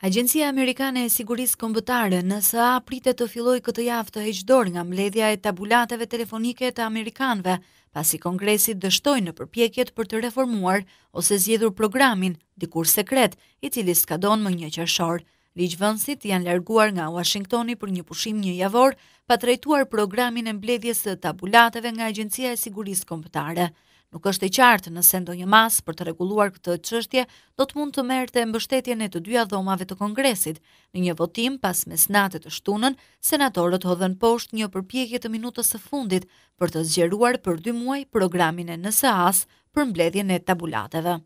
Agjencia Amerikane e Sigurisë Kombëtare NSA pritet të fillojë këtë javë të heqdor nga mbledhja e tabulateve telefonike të amerikanëve, pasi Kongresi dështoi në përpjekjet për të reformuar ose zgjedhur programin dikur sekret, i cili skadon më 1 qershor. Ligjvënësit janë larguar nga Washingtoni për një pushim një javor, pa trejtuar programin e mbledhjes të tabulateve nga Agencia e Sigurisë Komptare. Nuk është e qartë nëse ndo një mas për të reguluar këtë qështje, do të mund të merte të mbështetjen e të dyja dhomave të kongresit, në një votim pas mesnatet të shtunën, senatorët hodhen posht një përpjekje të minutës së fundit për të zgjeruar për dy muaj programin e nësë asë për mbledhjen e tabulateve.